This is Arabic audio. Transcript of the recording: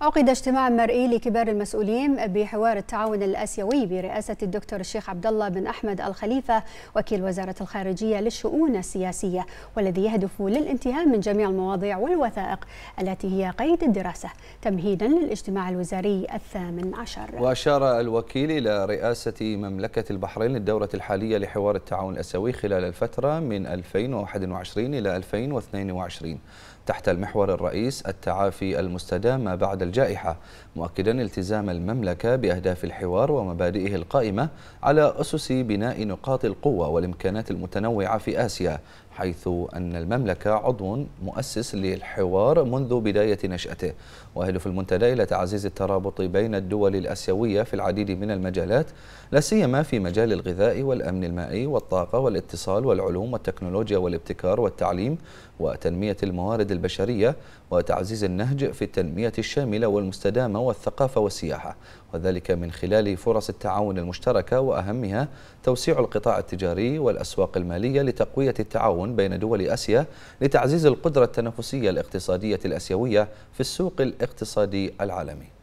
عقد اجتماع مرئي لكبار المسؤولين بحوار التعاون الاسيوي برئاسه الدكتور الشيخ عبد الله بن احمد الخليفه وكيل وزاره الخارجيه للشؤون السياسيه والذي يهدف للانتهاء من جميع المواضيع والوثائق التي هي قيد الدراسه تمهيدا للاجتماع الوزاري الثامن عشر. واشار الوكيل الى رئاسه مملكه البحرين للدوره الحاليه لحوار التعاون الاسيوي خلال الفتره من 2021 الى 2022 تحت المحور الرئيس التعافي المستدام بعد الجائحة مؤكدا التزام المملكة بأهداف الحوار ومبادئه القائمة على أسس بناء نقاط القوة والإمكانات المتنوعة في آسيا حيث أن المملكة عضو مؤسس للحوار منذ بداية نشأته ويهدف المنتدى إلى تعزيز الترابط بين الدول الأسيوية في العديد من المجالات لا سيما في مجال الغذاء والأمن المائي والطاقة والاتصال والعلوم والتكنولوجيا والابتكار والتعليم وتنمية الموارد البشرية وتعزيز النهج في التنمية الشاملة والمستدامة والثقافة والسياحة وذلك من خلال فرص التعاون المشتركة وأهمها توسيع القطاع التجاري والأسواق المالية لتقوية التعاون التعاون بين دول آسيا لتعزيز القدرة التنافسية الاقتصادية الآسيوية في السوق الاقتصادي العالمي